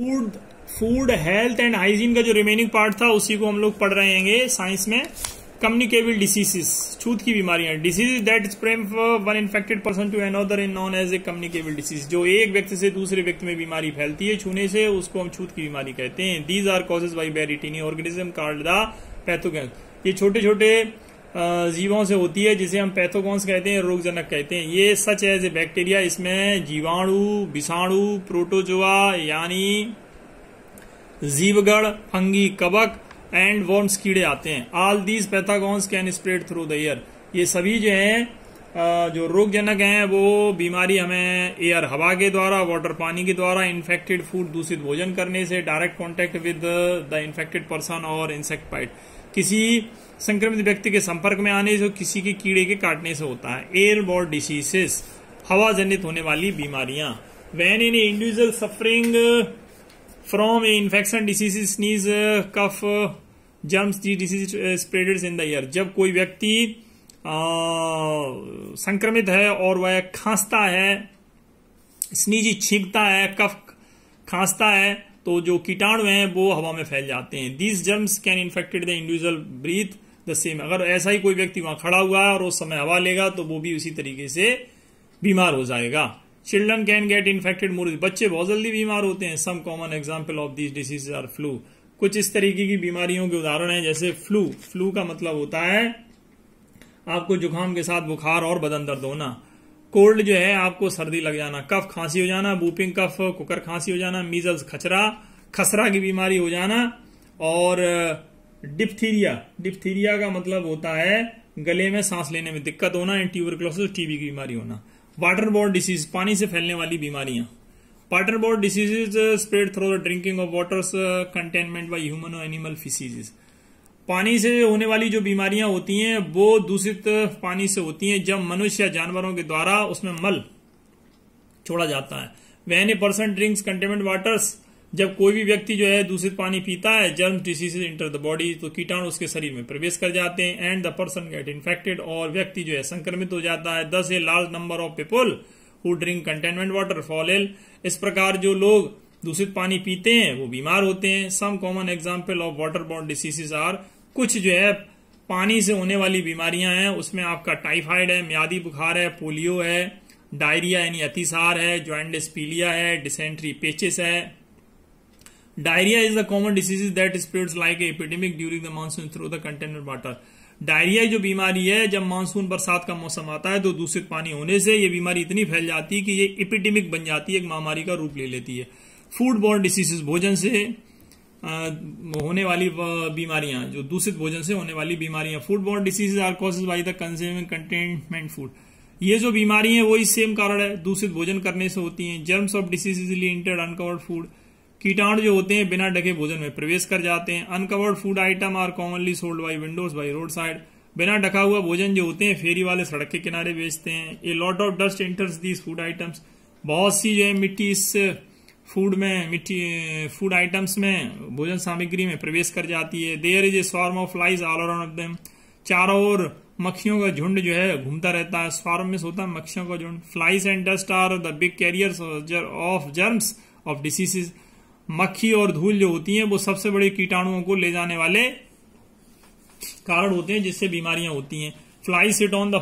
food food health and hygiene का जो remaining part था उसी को हम लोग पढ़ रहे हैं साइंस में कम्युनिकेबल डिसीजेस छूत की बीमारियां disease that spread one infected person to another in known as a communicable disease जो एक व्यक्ति से दूसरे व्यक्ति में बीमारी फैलती है छूने से उसको हम छूत की बीमारी कहते हैं these are causes by very tiny organism called the pathogens ये छोटे छोटे जीवों से होती है जिसे हम पैथोकॉन्स कहते हैं रोगजनक कहते हैं ये सच एज ए बैक्टीरिया इसमें जीवाणु विषाणु प्रोटोजोआ यानी जीवगढ़ फंगी कबक एंड वॉर्म्स कीड़े आते हैं all these pathogens can spread through the air ये सभी जो है जो रोगजनक हैं वो बीमारी हमें एयर हवा के द्वारा वाटर पानी के द्वारा इन्फेक्टेड फूड दूषित भोजन करने से direct contact with the infected person और इंसेक्ट पाइट किसी संक्रमित व्यक्ति के संपर्क में आने से और किसी के कीड़े के काटने से होता है एयर बोर्ड डिसीजेस हवा जनित होने वाली बीमारियां when an individual suffering from a infection disease sneeze cough germs the disease spreaded in the air जब कोई व्यक्ति uh, संक्रमित है और वह खांसता है स्नीजी छींकता है कफ खांसता है तो जो कीटाणु हैं वो हवा में फैल जाते हैं these germs can infected the individual breathe the same अगर ऐसा ही कोई व्यक्ति वहां खड़ा हुआ है और उस समय हवा लेगा तो वो भी उसी तरीके से बीमार हो जाएगा children can get infected more बच्चे बहुत जल्दी बीमार होते हैं some common example of this disease are flu कुछ इस तरीके की बीमारियों के उदाहरण है जैसे फ्लू फ्लू का मतलब होता है आपको जुकाम के साथ बुखार और बदन दर्द होना कोल्ड जो है आपको सर्दी लग जाना कफ खांसी हो जाना बूपिंग कफ कुकर खांसी हो जाना मीजल्स खचरा खसरा की बीमारी हो जाना और डिप्थीरिया डिप्थीरिया का मतलब होता है गले में सांस लेने में दिक्कत होना एंड ट्यूबरक्लोसिस टीबी की बीमारी होना वाटर बोर्ड डिसीज पानी से फैलने वाली बीमारियां water borne diseases spread through the drinking of water contaminated by human और एनिमल फिसीजेज पानी से होने वाली जो बीमारियां होती हैं वो दूषित पानी से होती हैं जब मनुष्य या जानवरों के द्वारा उसमें मल छोड़ा जाता है when a person drinks contaminated waters जब कोई भी व्यक्ति जो है दूषित पानी पीता है germ disease enter the body तो कीटाणु उसके शरीर में प्रवेश कर जाते हैं and the person get infected और व्यक्ति जो है संक्रमित हो जाता है thus a large number of people who drink contaminated water fall ill इस प्रकार जो लोग दूषित पानी पीते हैं वो बीमार होते हैं some common example of water borne diseases are कुछ जो है पानी से होने वाली बीमारियां हैं उसमें आपका टाइफाइड है म्यादी बुखार है पोलियो है डायरिया यानी अतिसार है ज्वाइंडिस डिस्पीलिया है डिसेंट्री पेचिस है diarrhoea is the common disease that spread like epidemic during the monsoon through the contaminated water diarrhoea जो बीमारी है जब मानसून बरसात का मौसम आता है तो दूषित पानी होने से ये बीमारी इतनी फैल जाती है कि ये एपिडेमिक बन जाती है एक महामारी का रूप ले लेती है फूड बॉर्न डिसीजेस भोजन से होने वाली बीमारियां जो दूषित भोजन से होने वाली बीमारियां food borne diseases are causes by the consuming contaminated food ये जो बीमारी है वही सेम कारण है दूषित भोजन करने से होती है germs of disease easily enter uncovered food कीटाणु जो होते हैं बिना ढके भोजन में प्रवेश कर जाते हैं uncovered food item are commonly sold by vendors by road side बिना ढका हुआ भोजन जो होते हैं फेरी वाले सड़क के किनारे बेचते हैं a lot of dust enters these food items बहुत सी जो है मिट्टी इस फूड में मिट्टी फूड आइटम्स में भोजन सामग्री में प्रवेश कर जाती है there is a swarm of flies all around of them चारों ओर मक्खियों का झुंड जो है घूमता रहता है स्वार्म में होता है मक्खियों का झुंड flies and dust are the big carrier of germs of diseases मक्खी और धूल जो होती हैं वो सबसे बड़े कीटाणुओं को ले जाने वाले कारण होते हैं जिससे बीमारियां होती हैं fly sit on the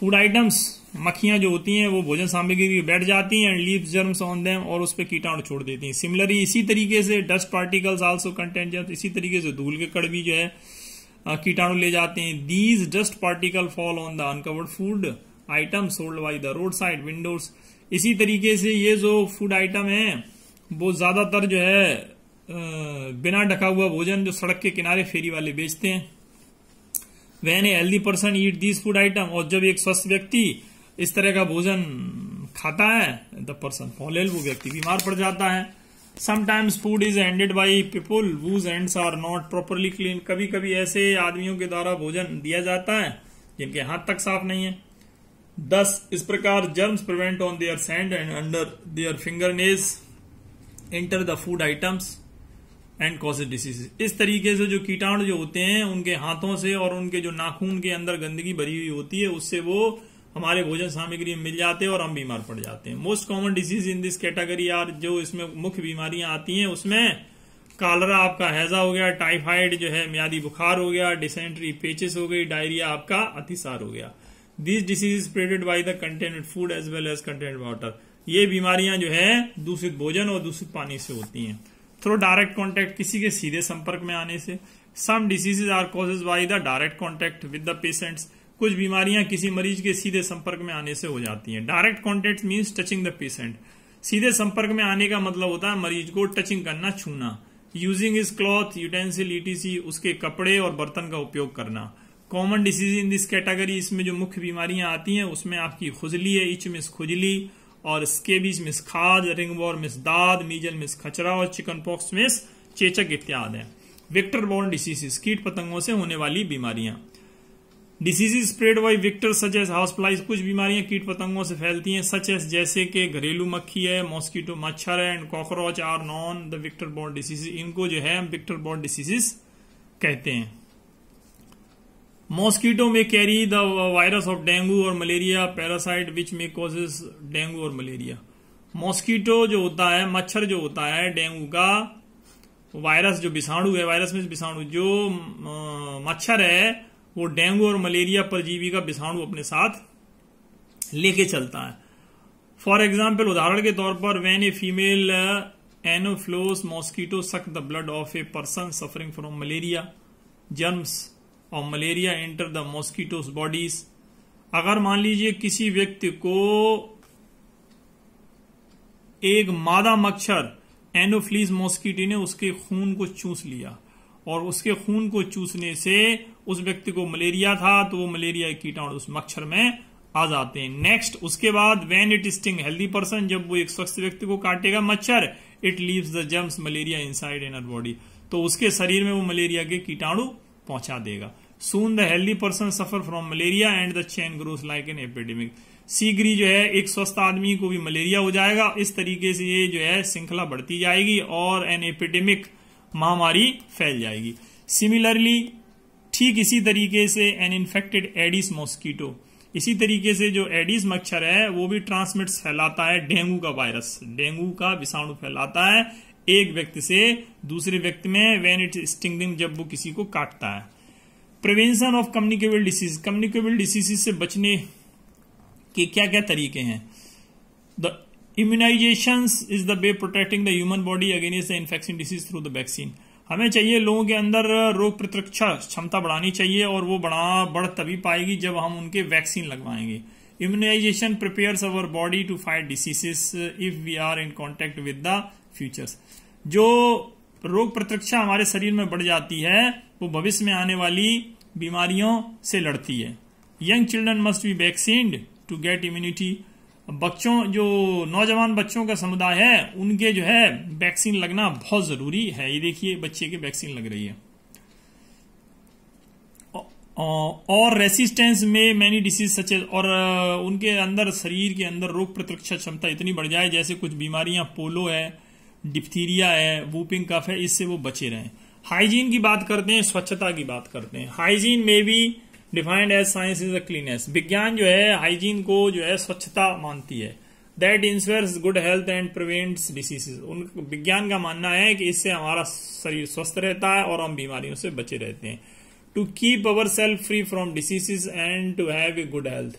food items मक्खियां जो होती हैं वो भोजन सामग्री बैठ जाती हैं and leave germs on them और उस पर कीटाणु छोड़ देती हैं सिमिलरली इसी तरीके से डस्ट पार्टिकल्स आल्सो कंटेंट जब इसी तरीके से धूल के कड़ भी जो है कीटाणु ले जाते हैं these dust particle fall on the uncovered food item sold by the road side vendors इसी तरीके से ये जो फूड आइटम है वो ज़्यादातर जो है बिना ढका हुआ भोजन जो सड़क के किनारे फेरी वाले बेचते हैं when a healthy person eat these food item और जब एक स्वस्थ व्यक्ति इस तरह का भोजन खाता है द पर्सन फॉलेल वो व्यक्ति बीमार पड़ जाता है sometimes food is handed by people whose hands are not properly clean कभी कभी ऐसे आदमियों के द्वारा भोजन दिया जाता है जिनके हाथ तक साफ नहीं है दस इस प्रकार जर्म्स प्रिवेंट ऑन देयर सैंड and under their fingernails enter the food items and cause disease इस तरीके से जो कीटाणु जो होते हैं उनके हाथों से और उनके जो नाखून के अंदर गंदगी भरी हुई होती है उससे वो हमारे भोजन सामग्री में मिल जाते हैं और हम बीमार पड़ जाते हैं most common disease in this category are जो इसमें मुख्य बीमारियां आती हैं उसमें कालरा आपका हैजा हो गया टाइफाइड जो है म्यादी बुखार हो गया डिसेंट्री पेचिस हो गई डायरिया आपका अतिसार हो गया this disease is spreaded by the contaminated food as well as contaminated water ये बीमारियां जो है दूषित भोजन और दूषित पानी से होती हैं थ्रो डायरेक्ट कॉन्टेक्ट किसी के सीधे संपर्क में आने से some diseases are causes by the direct contact with the patients कुछ बीमारियां किसी मरीज के सीधे संपर्क में आने से हो जाती हैं direct contact means touching the patient सीधे संपर्क में आने का मतलब होता है मरीज को टचिंग करना छूना using his cloth utensil ETC उसके कपड़े और बर्तन का उपयोग करना common disease in this category इसमें जो मुख्य बीमारियां आती हैं उसमें आपकी खुजली है इच मिस खुजली और स्केबीज मिस खाज रिंगवॉर मिस दाद मीजल मिस खचरा और चिकन पॉक्स मिस चेचक इत्यादि है विक्टर बॉर्न डिसीजेस कीट पतंगों से होने वाली बीमारियां diseases spread by vector such as house flies कुछ बीमारियां कीट पतंगों से फैलती हैं सच एस जैसे कि घरेलू मक्खी है मॉस्किटो मच्छर है and cockroach are known the vector borne diseases इनको जो है हम विक्टर बॉर्न डिसीजेस कहते हैं mosquito may carry the virus of dengue और malaria parasite which may causes dengue और मलेरिया मॉस्कीटो जो होता है मच्छर जो होता है डेंगू का वायरस जो विषाणु है वायरस में विषाणु जो मच्छर है वो डेंगू और मलेरिया परजीवी का विषाणु अपने साथ लेके चलता है फॉर एग्जाम्पल उदाहरण के तौर पर when a female anopheles mosquito suck the blood of a person suffering from malaria germs और malaria enter the mosquitoes bodies अगर मान लीजिए किसी व्यक्ति को एक मादा मच्छर एनोफ्लीज मॉस्किटो ने उसके खून को चूस लिया और उसके खून को चूसने से उस व्यक्ति को मलेरिया था तो वो मलेरिया कीटाणु उस मच्छर में आ जाते हैं नेक्स्ट उसके बाद when it sting healthy person जब वो एक स्वस्थ व्यक्ति को काटेगा मच्छर it leaves the germs malaria inside in body तो उसके शरीर में वो मलेरिया के कीटाणु पहुंचा देगा soon the healthy person suffer from malaria and the chain growth like an epidemic सीगरी जो है एक स्वस्थ आदमी को भी मलेरिया हो जाएगा इस तरीके से ये जो है श्रृंखला बढ़ती जाएगी और एन एपिडेमिक महामारी फैल जाएगी सिमिलरली ठीक इसी तरीके से एन इन्फेक्टेड एडिस मॉस्किटो इसी तरीके से जो एडिस मच्छर है वो भी ट्रांसमिट फैलाता है डेंगू का वायरस डेंगू का विषाणु फैलाता है एक व्यक्ति से दूसरे व्यक्ति में वेन इट स्टिंग जब वो किसी को काटता है prevention of communicable disease communicable disease से बचने के क्या क्या तरीके हैं the immunization is the way protecting the human body against the infection disease through the vaccine हमें चाहिए लोगों के अंदर रोग प्रतिरक्षा क्षमता बढ़ानी चाहिए और वो बढ़ा बढ़ तभी पाएगी जब हम उनके वैक्सीन लगवाएंगे immunization prepare our body to fight diseases if we are in contact with the futures जो रोग प्रतिरक्षा हमारे शरीर में बढ़ जाती है वो भविष्य में आने वाली बीमारियों से लड़ती है young children must be vaccine to get immunity बच्चों जो नौजवान बच्चों का समुदाय है उनके जो है वैक्सीन लगना बहुत जरूरी है ये देखिए बच्चे की वैक्सीन लग रही है और रेसिस्टेंस में मैनी डिसीज सच और उनके अंदर शरीर के अंदर रोग प्रतिरक्षा क्षमता इतनी बढ़ जाए जैसे कुछ बीमारियां पोलो है डिप्थीरिया है वूपिंग कफ है इससे वो बचे रहें हाइजीन की बात करते हैं स्वच्छता की बात करते हैं हाइजीन में भी defined as science is a cleanliness विज्ञान जो है हाइजीन को जो है स्वच्छता मानती है that ensures good health and prevent diseases उन विज्ञान का मानना है कि इससे हमारा शरीर स्वस्थ रहता है और हम बीमारियों से बचे रहते हैं to keep our self free from diseases and to have a good health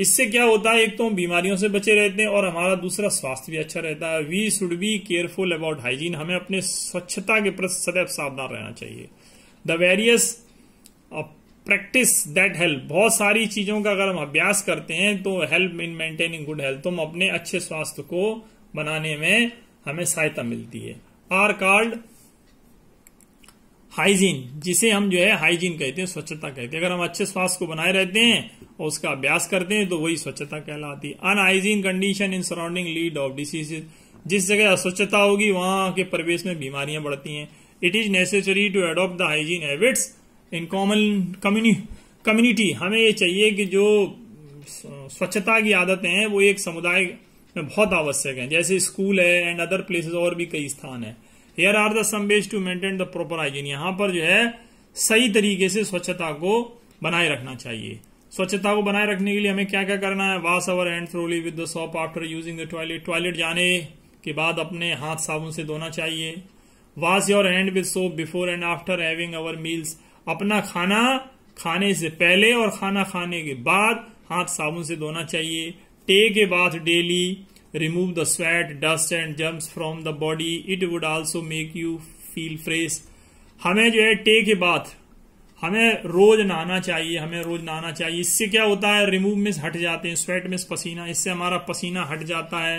इससे क्या होता है एक तो हम बीमारियों से बचे रहते हैं और हमारा दूसरा स्वास्थ्य भी अच्छा रहता है we should be careful about hygiene हमें अपने स्वच्छता के प्रति सदैव सावधान रहना चाहिए the various practice that help बहुत सारी चीजों का अगर हम अभ्यास करते हैं तो help in maintaining good health हम अपने अच्छे स्वास्थ्य को बनाने में हमें सहायता मिलती है आर कार्ड हाइजीन जिसे हम जो है हाइजीन कहते हैं स्वच्छता कहते हैं अगर हम अच्छे स्वास्थ्य को बनाए रहते हैं और उसका अभ्यास करते हैं तो वही स्वच्छता कहलाती है unhygiene condition in surrounding lead of diseases जिस जगह अस्वच्छता होगी वहां के प्रवेश में बीमारियां बढ़ती हैं it is necessary to adopt the hygiene habits in common community हमें ये चाहिए कि जो स्वच्छता की आदतें हैं वो एक समुदाय में बहुत आवश्यक है जैसे स्कूल है एंड अदर प्लेसेस और भी कई स्थान है here are the some ways to maintain the proper hygiene यहां पर जो है सही तरीके से स्वच्छता को बनाए रखना चाहिए स्वच्छता को बनाए रखने के लिए हमें क्या क्या करना है wash our hand thoroughly with the soap after using the toilet toilet जाने के बाद अपने हाथ साबुन से धोना चाहिए wash your hand with soap before and after having our meals अपना खाना खाने से पहले और खाना खाने के बाद हाथ साबुन से धोना चाहिए टे के बाद daily remove the sweat dust and germs from the body it would also make you feel fresh हमें जो है टेक ए बाथ हमें रोज नहाना चाहिए हमें रोज नहाना चाहिए इससे क्या होता है रिमूव में हट जाते हैं स्वेट में पसीना इससे हमारा पसीना हट जाता है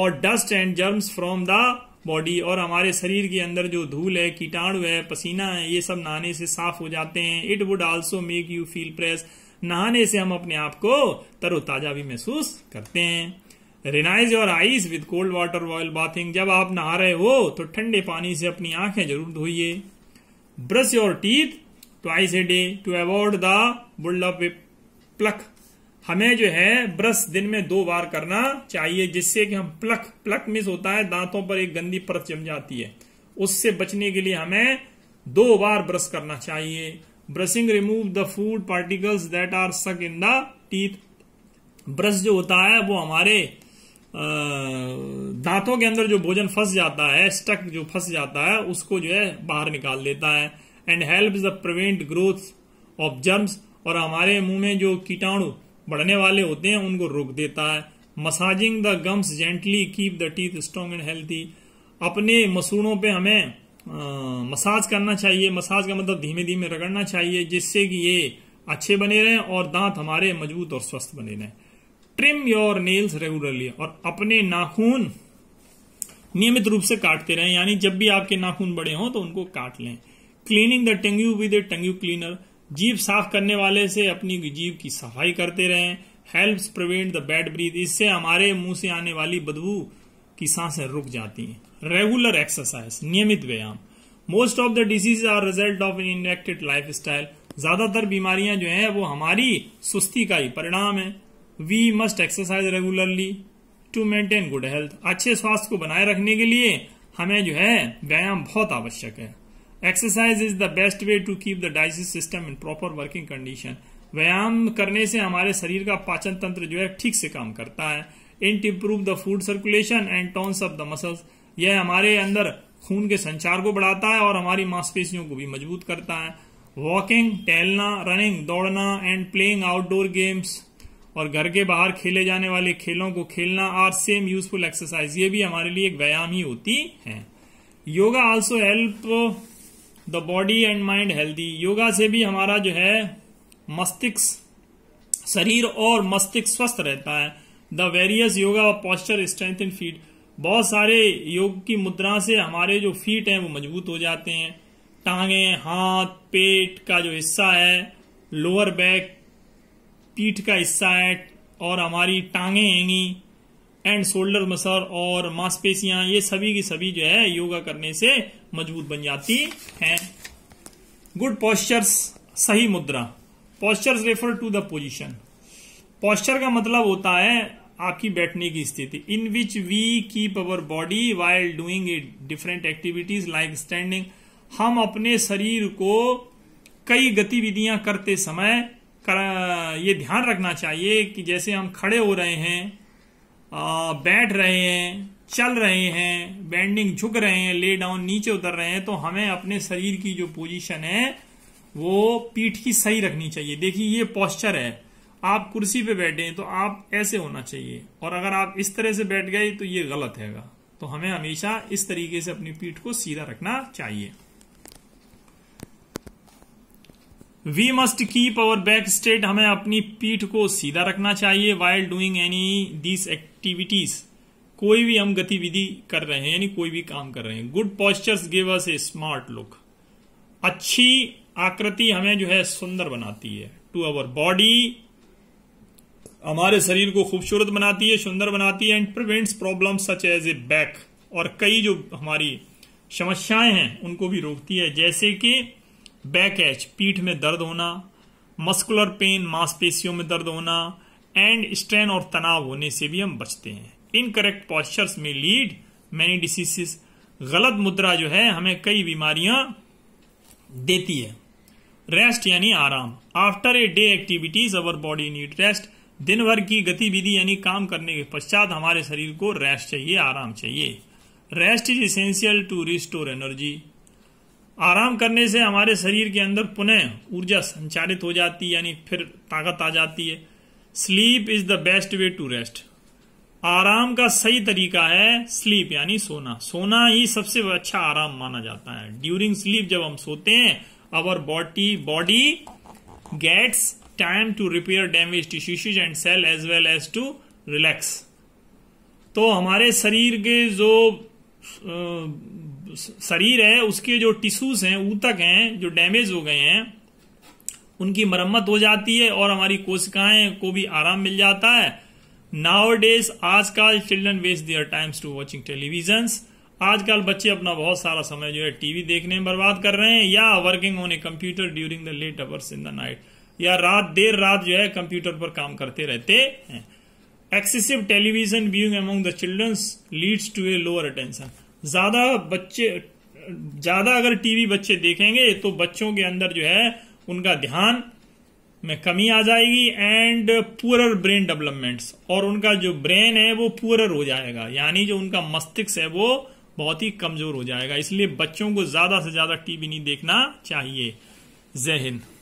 और dust and germs from the body और हमारे शरीर के अंदर जो धूल है कीटाणु है पसीना है ये सब नहाने से साफ हो जाते हैं it would also make you feel fresh नहाने से हम अपने आप को तरोताजा भी महसूस करते हैं rinse your eyes with cold water while bathing जब आप नहा रहे हो तो ठंडे पानी से अपनी आंखें जरूर धोइए brush your teeth twice a day to avoid the up plaque हमें जो है ब्रश दिन में दो बार करना चाहिए जिससे कि हम प्लक प्लक मिस होता है दांतों पर एक गंदी परत जम जाती है उससे बचने के लिए हमें दो बार ब्रश करना चाहिए brushing remove the food particles that are stuck in the teeth brush जो होता है वो हमारे दांतों के अंदर जो भोजन फंस जाता है स्टक जो फंस जाता है उसको जो है बाहर निकाल देता है and help the prevent growth of germs और हमारे मुंह में जो कीटाणु बढ़ने वाले होते हैं उनको रोक देता है massaging the gums gently keep the teeth strong and healthy अपने मसूड़ों पे हमें आ, मसाज करना चाहिए मसाज का मतलब धीमे धीमे रगड़ना चाहिए जिससे कि ये अच्छे बने रहें और दांत हमारे मजबूत और स्वस्थ बने रहें ट्रिम योर नेल्स रेगुलरली और अपने नाखून नियमित रूप से काटते रहें यानी जब भी आपके नाखून बड़े हों तो उनको काट लें cleaning the tongue with a tongue cleaner जीव साफ करने वाले से अपनी जीव की सफाई करते रहें help prevent the bad breath इससे हमारे मुंह से आने वाली बदबू की सांसें रुक जाती हैं रेगुलर एक्सरसाइज नियमित व्यायाम most of the disease are result of inactive life style ज्यादातर बीमारियां जो हैं वो हमारी सुस्ती का ही परिणाम है we must exercise regularly to maintain good health अच्छे स्वास्थ्य को बनाए रखने के लिए हमें जो है व्यायाम बहुत आवश्यक है exercise is the best way to keep the digest system in proper working condition व्यायाम करने से हमारे शरीर का पाचन तंत्र जो है ठीक से काम करता है it improve the food circulation and tones of the muscles यह हमारे अंदर खून के संचार को बढ़ाता है और हमारी मांसपेशियों को भी मजबूत करता है वॉकिंग टहलना रनिंग दौड़ना एंड प्लेइंग आउटडोर गेम्स और घर के बाहर खेले जाने वाले खेलों को खेलना आर सेम यूजफुल एक्सरसाइज ये भी हमारे लिए एक व्यायाम ही होती है yoga also help the body and mind healthy yoga से भी हमारा जो है मस्तिष्क शरीर और मस्तिष्क स्वस्थ रहता है the various yoga posture strength in feet बहुत सारे योग की मुद्रा से हमारे जो फीट हैं वो मजबूत हो जाते हैं टांगे हाथ पेट का जो हिस्सा है लोअर बैक पीठ का हिस्सा है और हमारी टांगे हैंगी एंड शोल्डर मसल और मांसपेशियां ये सभी की सभी जो है योगा करने से मजबूत बन जाती हैं गुड पॉस्चर्स सही मुद्रा postures refer to the position posture का मतलब होता है आपकी बैठने की स्थिति in which we keep our body while doing different activities like standing हम अपने शरीर को कई गतिविधियां करते समय ये ध्यान रखना चाहिए कि जैसे हम खड़े हो रहे हैं बैठ रहे हैं चल रहे हैं बैंडिंग झुक रहे हैं ले डाउन नीचे उतर रहे हैं तो हमें अपने शरीर की जो पोजीशन है वो पीठ की सही रखनी चाहिए देखिए ये पॉस्चर है आप कुर्सी पे बैठे हैं तो आप ऐसे होना चाहिए और अगर आप इस तरह से बैठ गए तो ये गलत हैगा तो हमें हमेशा इस तरीके से अपनी पीठ को सीधा रखना चाहिए we must keep our back straight हमें अपनी पीठ को सीधा रखना चाहिए while doing any these activities कोई भी हम गतिविधि कर रहे हैं यानी कोई भी काम कर रहे हैं good postures give us a smart look अच्छी आकृति हमें जो है सुंदर बनाती है टू अवर बॉडी हमारे शरीर को खूबसूरत बनाती है सुंदर बनाती है and prevents problem such as a back और कई जो हमारी समस्याएं हैं उनको भी रोकती है जैसे कि बैक एच पीठ में दर्द होना मस्कुलर पेन मांसपेशियों में दर्द होना एंड स्ट्रेन और तनाव होने से भी हम बचते हैं इन करेक्ट पॉस्चर्स में लीड मैनी डिसीसिस गलत मुद्रा जो है हमें कई बीमारियां देती है रेस्ट यानी आराम after a day activities our body need rest दिन भर की गतिविधि यानी काम करने के पश्चात हमारे शरीर को रेस्ट चाहिए आराम चाहिए rest is essential to restore energy आराम करने से हमारे शरीर के अंदर पुनः ऊर्जा संचालित हो जाती है यानी फिर ताकत आ जाती है sleep is the best way to rest आराम का सही तरीका है स्लीप यानी सोना सोना ही सबसे अच्छा आराम माना जाता है ड्यूरिंग स्लीप जब हम सोते हैं our body body gets time to repair damage tissues and cell as well as to relax तो हमारे शरीर के जो शरीर है उसके जो टिश्यूज हैं ऊतक हैं जो डैमेज हो गए हैं उनकी मरम्मत हो जाती है और हमारी कोशिकाएं को भी आराम मिल जाता है नाउ डेज आजकल children waste their times to watching television आजकल बच्चे अपना बहुत सारा समय जो है टीवी देखने में बर्बाद कर रहे हैं या working on a computer during the late hours in the night या रात देर रात जो है कंप्यूटर पर काम करते रहते हैं excessive television viewing among the childrens leads to a lower attention ज्यादा बच्चे ज्यादा अगर टीवी बच्चे देखेंगे तो बच्चों के अंदर जो है उनका ध्यान में कमी आ जाएगी एंड पुअर ब्रेन डेवलपमेंट्स और उनका जो ब्रेन है वो पुअर हो जाएगा यानी जो उनका मस्तिष्क है वो बहुत ही कमजोर हो जाएगा इसलिए बच्चों को ज्यादा से ज्यादा टीवी नहीं देखना चाहिए जय हिंद